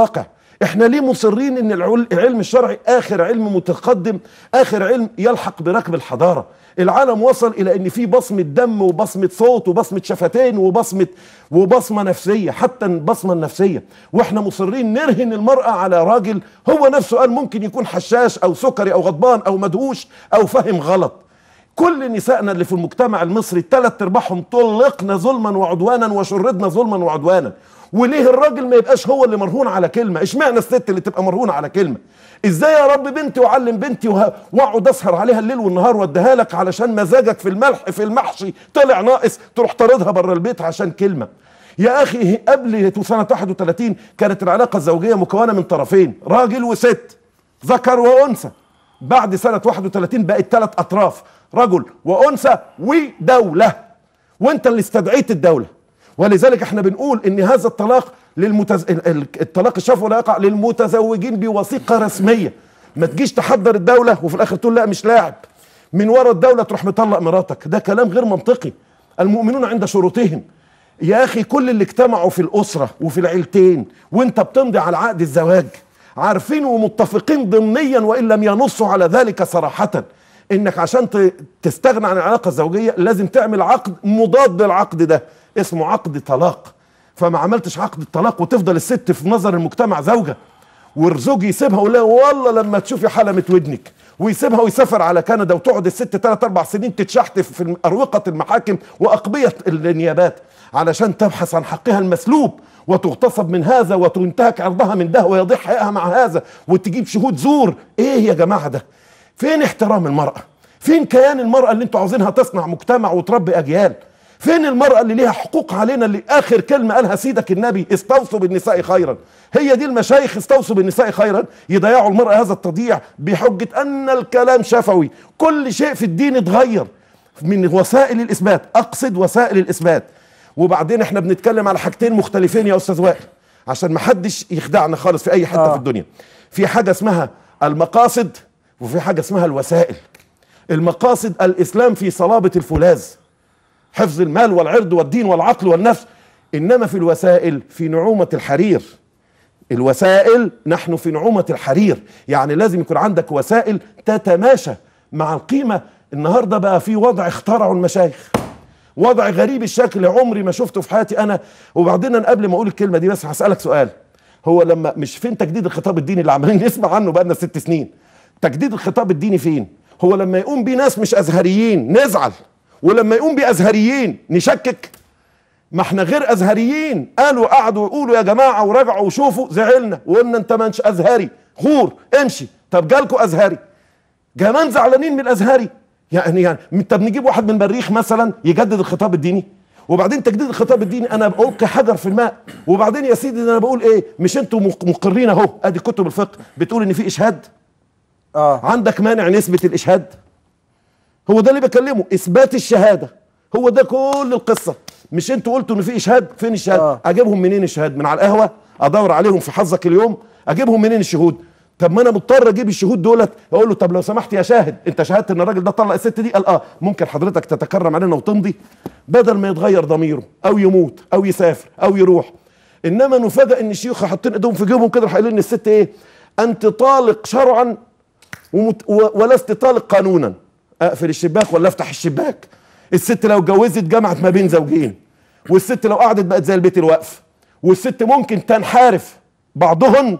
واقع احنا ليه مصرين ان العلم الشرعي اخر علم متقدم اخر علم يلحق بركب الحضاره العالم وصل الى ان في بصمه دم وبصمه صوت وبصمه شفتين وبصمه وبصمه نفسيه حتى البصمه النفسيه واحنا مصرين نرهن المراه على راجل هو نفسه قال ممكن يكون حشاش او سكري او غضبان او مدهوش او فاهم غلط كل نسائنا اللي في المجتمع المصري الثلاث ارباعهم طلقنا ظلما وعدوانا وشردنا ظلما وعدوانا وليه الراجل ما يبقاش هو اللي مرهون على كلمه اشمعنى الست اللي تبقى مرهونه على كلمه ازاي يا رب بنتي واعلم بنتي واقعد اسهر عليها الليل والنهار واديها لك علشان مزاجك في الملح في المحشي طلع ناقص تروح طاردها بره البيت عشان كلمه يا اخي قبل سنه 31 كانت العلاقه الزوجيه مكونه من طرفين راجل وست ذكر وانثى بعد سنة 31 بقت ثلاث أطراف رجل وأنثى ودولة وأنت اللي استدعيت الدولة ولذلك احنا بنقول ان هذا الطلاق للمتز... الطلاق الشفوي ولا يقع للمتزوجين بوثيقه رسميه ما تجيش تحضر الدوله وفي الاخر تقول لا مش لاعب من ورا الدوله تروح مطلق مراتك ده كلام غير منطقي المؤمنون عند شروطهم يا اخي كل اللي اجتمعوا في الاسره وفي العيلتين وانت بتمضي على عقد الزواج عارفين ومتفقين ضمنيا وان لم ينصوا على ذلك صراحه انك عشان تستغنى عن العلاقه الزوجيه لازم تعمل عقد مضاد للعقد ده اسمه عقد طلاق فما عملتش عقد الطلاق وتفضل الست في نظر المجتمع زوجه والزوج يسيبها ولا والله لما تشوفي حلمة ودنك ويسيبها ويسافر على كندا وتقعد الست ثلاث اربع سنين تتشحت في اروقه المحاكم واقبيه النيابات علشان تبحث عن حقها المسلوب وتغتصب من هذا وتنتهك عرضها من ده ويضيع حقها مع هذا وتجيب شهود زور ايه يا جماعه ده فين احترام المراه فين كيان المراه اللي انتوا عاوزينها تصنع مجتمع وتربي اجيال فين المرأة اللي ليها حقوق علينا اللي آخر كلمة قالها سيدك النبي استوصوا بالنساء خيرا هي دي المشايخ استوصوا بالنساء خيرا يضيعوا المرأة هذا التضييع بحجة أن الكلام شفوي كل شيء في الدين اتغير من وسائل الإثبات أقصد وسائل الإثبات وبعدين احنا بنتكلم على حاجتين مختلفين يا أستاذ وائل عشان ما حدش يخدعنا خالص في أي حتة آه. في الدنيا في حاجة اسمها المقاصد وفي حاجة اسمها الوسائل المقاصد الإسلام في صلابة الفولاذ حفظ المال والعرض والدين والعقل والنفس انما في الوسائل في نعومه الحرير الوسائل نحن في نعومه الحرير يعني لازم يكون عندك وسائل تتماشى مع القيمه النهارده بقى في وضع اخترعه المشايخ وضع غريب الشكل عمري ما شفته في حياتي انا وبعدين انا قبل ما اقول الكلمه دي بس هسالك سؤال هو لما مش فين تجديد الخطاب الديني اللي عمالين نسمع عنه بقالنا ست سنين تجديد الخطاب الديني فين هو لما يقوم بيه ناس مش ازهريين نزعل ولما يقوم بازهريين نشكك ما احنا غير ازهريين قالوا قعدوا يقولوا يا جماعه وراجعوا وشوفوا زعلنا وقلنا انت منش ازهري غور امشي طب جالكوا ازهري كمان زعلانين من الازهري يعني يعني طب نجيب واحد من مريخ مثلا يجدد الخطاب الديني وبعدين تجديد الخطاب الديني انا بقول حجر في الماء وبعدين يا سيدي انا بقول ايه مش انتوا مقرين اهو ادي كتب الفقه بتقول ان في اشهاد اه عندك مانع نسبه الاشهاد هو ده اللي بكلمه اثبات الشهاده هو ده كل القصه مش انتوا قلتوا ان في اشهاد فين الشهاد آه. اجيبهم منين الشهاد من على القهوه ادور عليهم في حظك اليوم اجيبهم منين الشهود طب ما انا مضطر اجيب الشهود دولت اقول له طب لو سمحت يا شاهد انت شهدت ان الراجل ده طلق الست دي قال اه ممكن حضرتك تتكرم علينا وتمضي بدل ما يتغير ضميره او يموت او يسافر او يروح انما نفاجئ ان الشيوخ حاطين ايدهم في جيبهم كده قايلين ان الست ايه انت طالق شرعا ومت... و... ولست طالق قانونا اقفل الشباك ولا افتح الشباك الست لو اتجوزت جمعت ما بين زوجين والست لو قعدت بقت زي البيت الواقف والست ممكن تنحرف بعضهن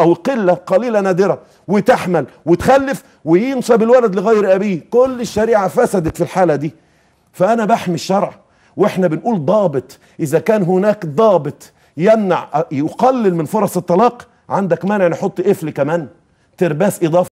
او قله قليله نادره وتحمل وتخلف وينصب الولد لغير ابيه كل الشريعه فسدت في الحاله دي فانا بحمي الشرع واحنا بنقول ضابط اذا كان هناك ضابط يمنع يقلل من فرص الطلاق عندك مانع نحط قفل كمان ترباس اضافه